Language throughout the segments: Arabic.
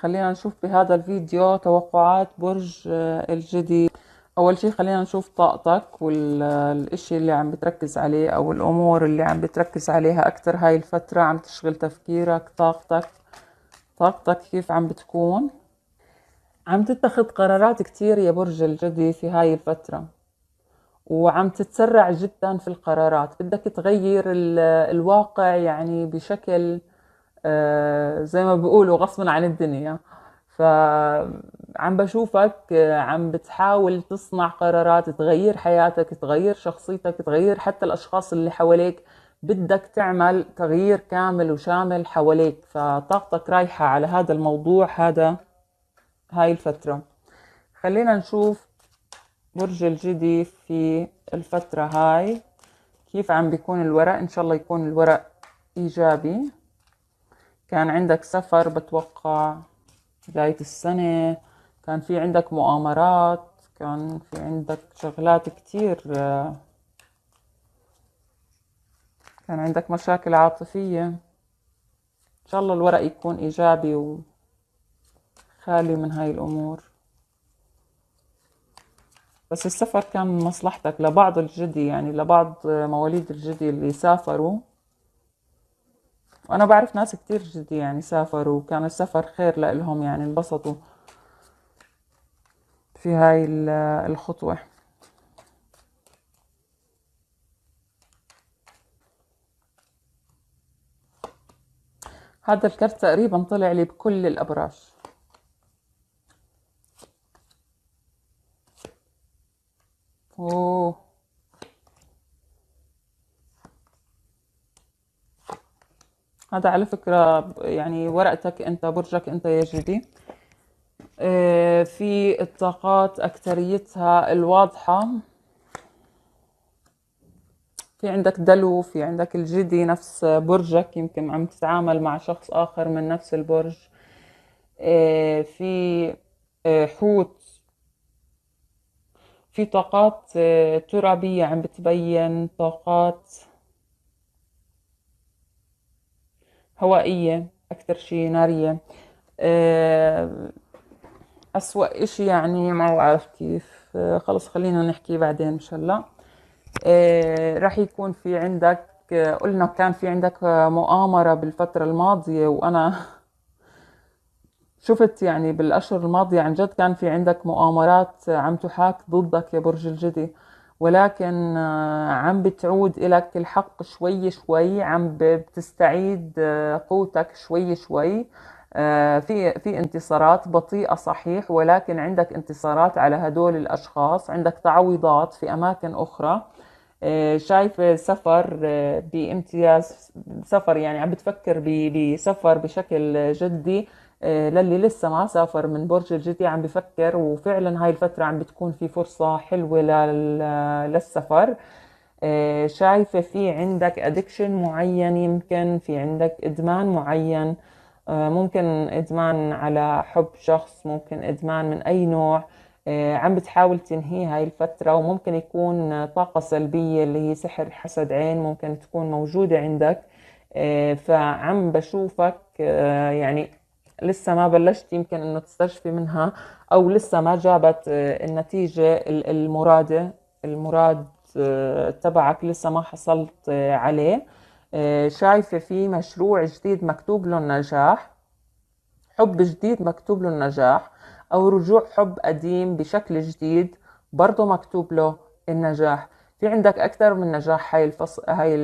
خلينا نشوف بهذا الفيديو توقعات برج آه، الجدي اول شيء خلينا نشوف طاقتك والاشي اللي عم بتركز عليه او الامور اللي عم بتركز عليها اكثر هاي الفترة عم تشغل تفكيرك طاقتك طاقتك كيف عم بتكون عم تتخذ قرارات كتير يا برج الجدي في هاي الفترة وعم تتسرع جدا في القرارات بدك تغير الواقع يعني بشكل آه، زي ما بيقولوا غصبا عن الدنيا فعم بشوفك آه، عم بتحاول تصنع قرارات تغير حياتك تغير شخصيتك تغير حتى الأشخاص اللي حواليك بدك تعمل تغيير كامل وشامل حواليك فطاقتك رايحة على هذا الموضوع هذا هاي الفترة خلينا نشوف برج الجدي في الفترة هاي كيف عم بيكون الورق إن شاء الله يكون الورق إيجابي كان عندك سفر بتوقع بداية السنة كان في عندك مؤامرات كان في عندك شغلات كتير كان عندك مشاكل عاطفية إن شاء الله الورق يكون إيجابي وخالي من هاي الأمور بس السفر كان مصلحتك لبعض الجدي يعني لبعض مواليد الجدي اللي سافروا وانا بعرف ناس كتير جدي يعني سافروا وكان السفر خير لهم يعني انبسطوا في هاي الخطوة هذا الكرت تقريبا طلع لي بكل الأبراج أوه هذا على فكرة يعني ورقتك أنت برجك أنت يا جدي آه، في الطاقات أكتريتها الواضحة في عندك دلو في عندك الجدي نفس برجك يمكن عم تتعامل مع شخص آخر من نفس البرج آه، في آه، حوت في طاقات ترابية عم بتبين طاقات هوائية أكثر شي نارية آه، أسوأ إشي يعني ما بعرف كيف آه، خلص خلينا نحكي بعدين إن شاء الله آه، رح يكون في عندك قلنا كان في عندك مؤامرة بالفترة الماضية وأنا شفت يعني بالأشهر الماضية عن جد كان في عندك مؤامرات عم تحاك ضدك يا برج الجدي ولكن آه، عم بتعود إلك الحق شوي شوي عم بتستعيد آه، قوتك شوي شوي آه، في في انتصارات بطيئه صحيح ولكن عندك انتصارات على هدول الاشخاص عندك تعويضات في اماكن اخرى شايف سفر بامتياز سفر يعني عم بتفكر بسفر بشكل جدي آه، للي لسه ما سافر من برج الجدي عم بفكر وفعلا هاي الفترة عم بتكون في فرصة حلوة للسفر آه، شايفة في عندك أدكشن معين يمكن في عندك إدمان معين آه، ممكن إدمان على حب شخص ممكن إدمان من أي نوع عم بتحاول تنهي هاي الفترة وممكن يكون طاقة سلبية اللي هي سحر حسد عين ممكن تكون موجودة عندك فعم بشوفك يعني لسه ما بلشت يمكن انه تستشفي منها او لسه ما جابت آه، النتيجه المراده المراد آه، تبعك لسه ما حصلت آه، عليه شايفه في مشروع جديد مكتوب له النجاح حب جديد مكتوب له النجاح او رجوع حب قديم بشكل جديد برضه مكتوب له النجاح في عندك أكثر من نجاح هاي, الفص... هاي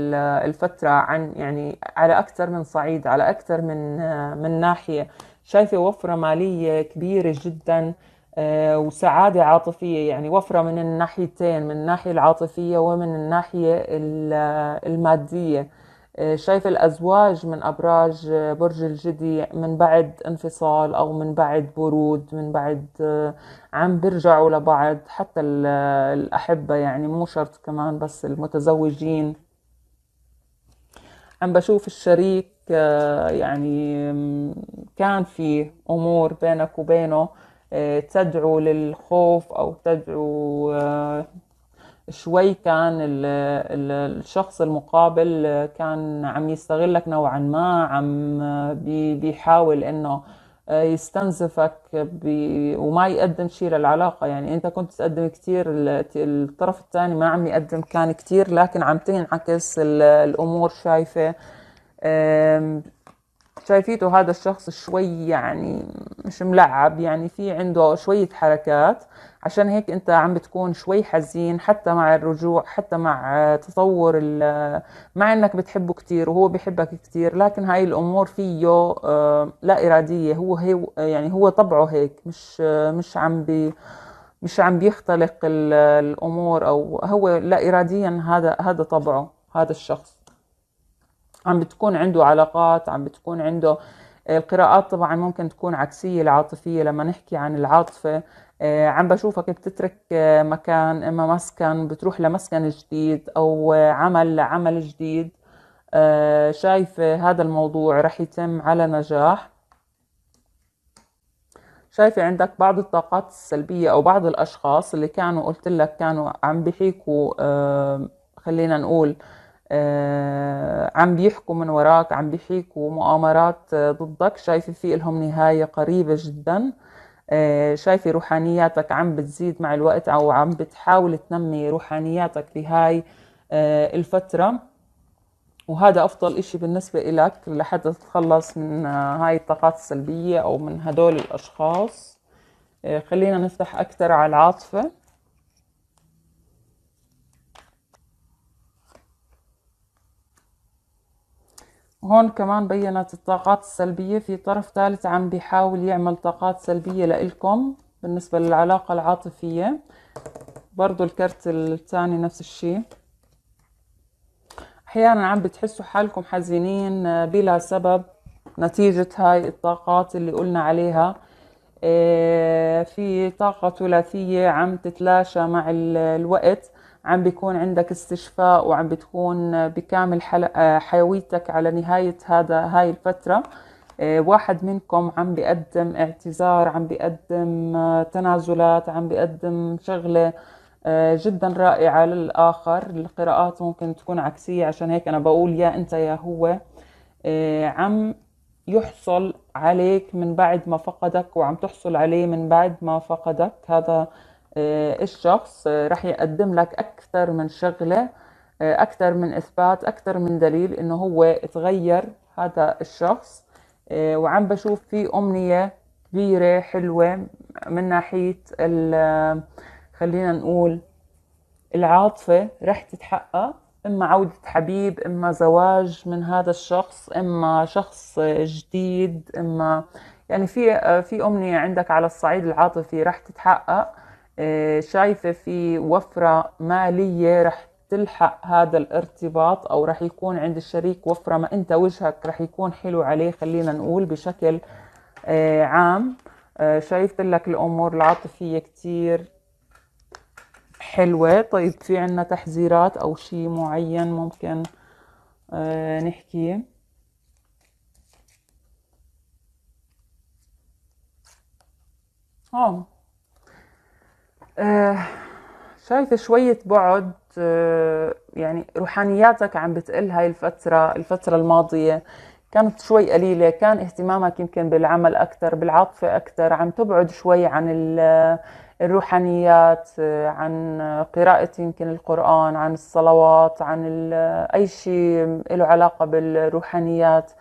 الفترة عن يعني على أكثر من صعيد على أكثر من من ناحية شايفة وفرة مالية كبيرة جدا آه، وسعادة عاطفية يعني وفرة من الناحيتين من الناحية العاطفية ومن الناحية المادية شايف الأزواج من أبراج برج الجدي من بعد انفصال أو من بعد برود من بعد آه، عم بيرجعوا لبعض حتى الأحبة يعني مو شرط كمان بس المتزوجين عم بشوف الشريك آه، يعني كان في أمور بينك وبينه آه، تدعو للخوف أو تدعو شوي كان الشخص المقابل كان عم يستغلك نوعا ما عم بيحاول انه آه، يستنزفك بي وما يقدم شيء للعلاقة يعني أنت كنت تقدم كثير الطرف الثاني ما عم يقدم كان كثير لكن عم تنعكس الأمور شايفة شايفيته هذا الشخص شوي يعني مش ملعب يعني في عنده شوية حركات عشان هيك انت عم بتكون شوي حزين حتى مع الرجوع حتى مع تطور مع انك بتحبه كتير وهو بحبك كتير لكن هاي الامور فيه آه، لا ارادية هو هي يعني هو طبعه هيك مش مش عم بي مش عم بيختلق الامور او هو لا اراديا هذا هذا طبعه هذا الشخص عم بتكون عنده علاقات عم بتكون عنده آه، القراءات طبعا ممكن تكون عكسية العاطفية لما نحكي عن العاطفة آه، عم بشوفك بتترك آه، مكان إما مسكن بتروح لمسكن جديد أو عمل لعمل جديد شايفة هذا الموضوع رح يتم على نجاح شايفة عندك بعض الطاقات السلبية أو بعض الأشخاص اللي كانوا قلت لك كانوا عم بحيكوا خلينا نقول آه، عم بيحكوا من وراك عم بيحيكوا مؤامرات آه، ضدك شايفة في لهم نهاية قريبة جدا آه، شايفة روحانياتك عم بتزيد مع الوقت أو عم بتحاول تنمي روحانياتك بهاي الفترة وهذا أفضل إشي بالنسبة إلك لحتى تتخلص من هاي الطاقات السلبية أو من هدول الأشخاص خلينا نفتح أكثر على العاطفة هون كمان بينت الطاقات السلبية في طرف ثالث عم بيحاول يعمل طاقات سلبية لإلكم بالنسبة للعلاقة العاطفية برضو الكرت الثاني نفس الشيء أحيانا عم بتحسوا حالكم حزينين آه، بلا سبب نتيجة هاي الطاقات اللي قلنا عليها آه، في طاقة ثلاثية عم تتلاشى مع الوقت عم بيكون عندك استشفاء وعم بتكون بكامل آه، حيويتك على نهاية هذا هاي الفترة آه، واحد منكم عم بيقدم اعتذار عم بيقدم آه، تنازلات عم بيقدم شغلة جدا رائعة للآخر القراءات ممكن تكون عكسية عشان هيك أنا بقول يا أنت يا هو عم يحصل عليك من بعد ما فقدك وعم تحصل عليه من بعد ما فقدك هذا آه، الشخص آه، رح يقدم لك أكثر من شغلة آه، أكثر من إثبات أكثر من دليل إنه هو تغير هذا الشخص وعم بشوف في أمنية كبيرة حلوة من ناحية خلينا نقول العاطفة رح تتحقق إما عودة حبيب إما زواج من هذا الشخص إما شخص جديد إما يعني في في أمنية عندك على الصعيد العاطفي رح تتحقق آه، شايفة في وفرة مالية رح تلحق هذا الارتباط أو رح يكون عند الشريك وفرة ما أنت وجهك رح يكون حلو عليه خلينا نقول بشكل آه، عام آه، شايفة لك الأمور العاطفية كتير حلوة طيب في عنا تحذيرات أو شيء معين ممكن نحكيه هون آه، شايفة شوية بعد آه، يعني روحانياتك عم بتقل هاي الفترة الفترة الماضية كانت شوي قليلة كان اهتمامك يمكن بالعمل أكثر بالعاطفة أكثر عم تبعد شوي عن آه، الروحانيات عن قراءة يمكن القرآن عن الصلوات عن أي شيء له علاقة بالروحانيات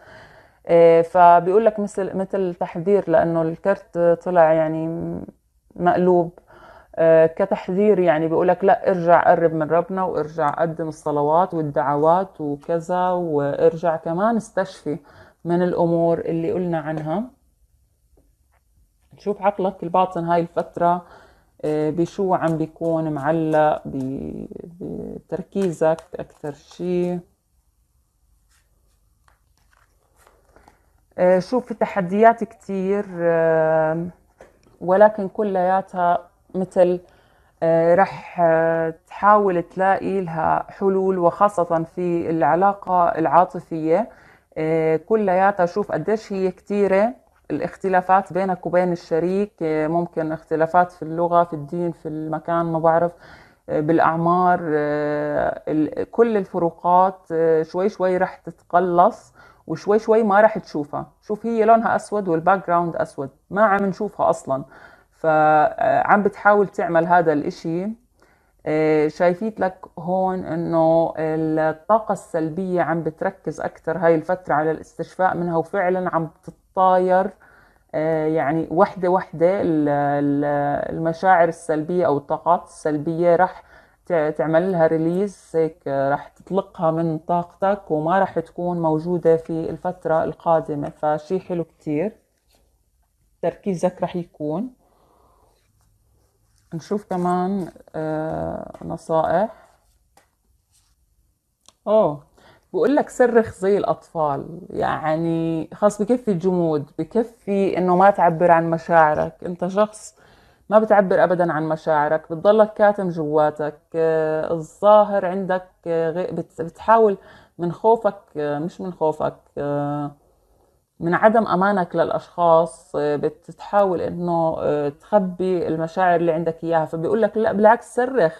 فبيقول لك مثل مثل تحذير لأنه الكرت طلع يعني مقلوب آه، كتحذير يعني لك لا ارجع قرب من ربنا وارجع قدم الصلوات والدعوات وكذا وارجع كمان استشفي من الامور اللي قلنا عنها شوف عقلك الباطن هاي الفترة آه، بشو عم بيكون معلق بتركيزك أكثر شيء آه، شوف في تحديات كتير ولكن كلياتها مثل آه، رح آه، تحاول تلاقي لها حلول وخاصة في العلاقة العاطفية آه، كلياتها شوف قديش هي كتيرة الاختلافات بينك وبين الشريك ممكن اختلافات في اللغة في الدين في المكان ما بعرف بالأعمار كل الفروقات شوي شوي رح تتقلص وشوي شوي ما رح تشوفها شوف هي لونها أسود والباك جراوند أسود ما عم نشوفها أصلاً فعم بتحاول تعمل هذا الإشي آه، شايفيت لك هون انه الطاقة السلبية عم بتركز اكتر هاي الفترة على الاستشفاء منها وفعلا عم تتطاير آه، يعني وحدة وحدة المشاعر السلبية او الطاقات السلبية رح تعمل لها ريليز هيك آه، رح تطلقها من طاقتك وما رح تكون موجودة في الفترة القادمة فشي حلو كتير تركيزك رح يكون نشوف كمان آه، نصائح اوه بقول لك صرخ زي الاطفال يعني خلص بكفي الجمود بكفي انه ما تعبر عن مشاعرك انت شخص ما بتعبر ابدا عن مشاعرك بتضلك كاتم جواتك آه، الظاهر عندك آه، بتحاول من خوفك مش من خوفك من عدم امانك للاشخاص آه، بتحاول انه آه، تخبي المشاعر اللي عندك اياها فبيقول لك لا بالعكس صرخ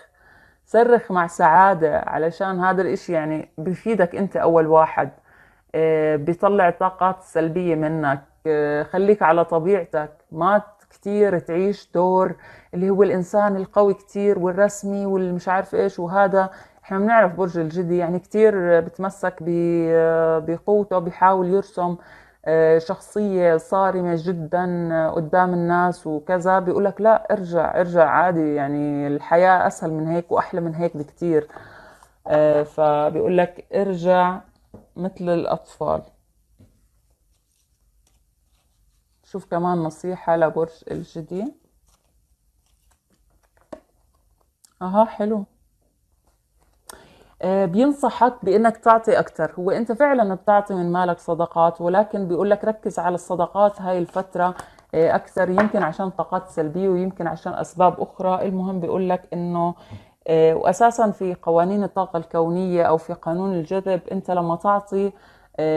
صرخ مع سعاده علشان هذا الاشي يعني بفيدك انت اول واحد آه، بيطلع الطاقات السلبيه منك خليك على طبيعتك ما كتير تعيش دور اللي هو الانسان القوي كتير والرسمي والمش عارف ايش وهذا احنا بنعرف برج الجدي يعني كتير بتمسك بقوته بيحاول يرسم آه، شخصية صارمة جدا آه، قدام الناس وكذا لك لا ارجع ارجع عادي يعني الحياة أسهل من هيك وأحلى من هيك بكتير آه، لك ارجع مثل الأطفال شوف كمان نصيحة لبرج الجدي أها حلو آه، بينصحك بانك تعطي اكثر هو انت فعلا بتعطي من مالك صدقات ولكن بيقول لك ركز على الصدقات هاي الفتره آه، اكثر يمكن عشان طاقات سلبيه ويمكن عشان اسباب اخرى المهم بيقول لك انه آه، واساسا في قوانين الطاقه الكونيه او في قانون الجذب انت لما تعطي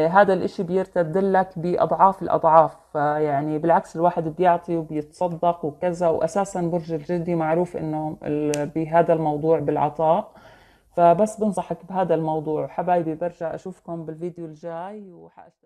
هذا الاشي بيرتد لك باضعاف الاضعاف فيعني بالعكس الواحد بيعطي وبيتصدق وكذا واساسا برج الجدي معروف انه بهذا الموضوع بالعطاء فبس بنصحك بهذا الموضوع حبايبي برجع أشوفكم بالفيديو الجاي وحأشتري